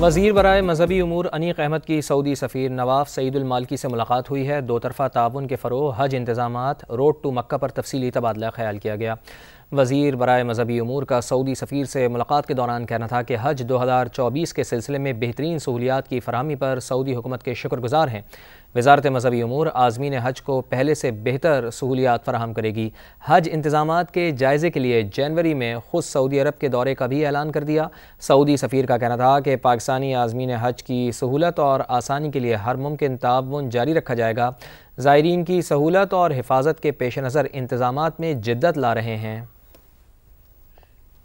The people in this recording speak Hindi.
वजीर बरए मजहबी अमूर अनीक अहमद की सऊदी सफ़ीर नवाफ सईदुलमालकी से मुलाकात हुई है दो तरफ़ा ताउन के फ़रोह हज इंतजाम रोड टू मक्का पर तफसली तबादला ख्याल किया गया वजीर बरए मजहबी अमूर का सऊदी सफ़ीर से मुलाकात के दौरान कहना था कि हज दो हज़ार चौबीस के सिलसिले में बेहतरीन सहूलियात की फरहमी पर सऊदी हुकूमत के शुक्रगुजार हैं वजारत मजहबी अमूर आज़मीन हज को पहले से बेहतर सहूलियात फराहम करेगी हज इंतजाम के जायज़े के लिए जनवरी में खुद सऊदी अरब के दौरे का भी ऐलान कर दिया सऊदी सफ़ीर का कहना था कि पाकिस्तानी आज़मीन हज की सहूलत और आसानी के लिए हर मुमकिन ताबन जारी रखा जाएगा ज़ायरीन की सहूलत और हिफाजत के पेश नज़र इंतजाम में जिद्दत ला रहे हैं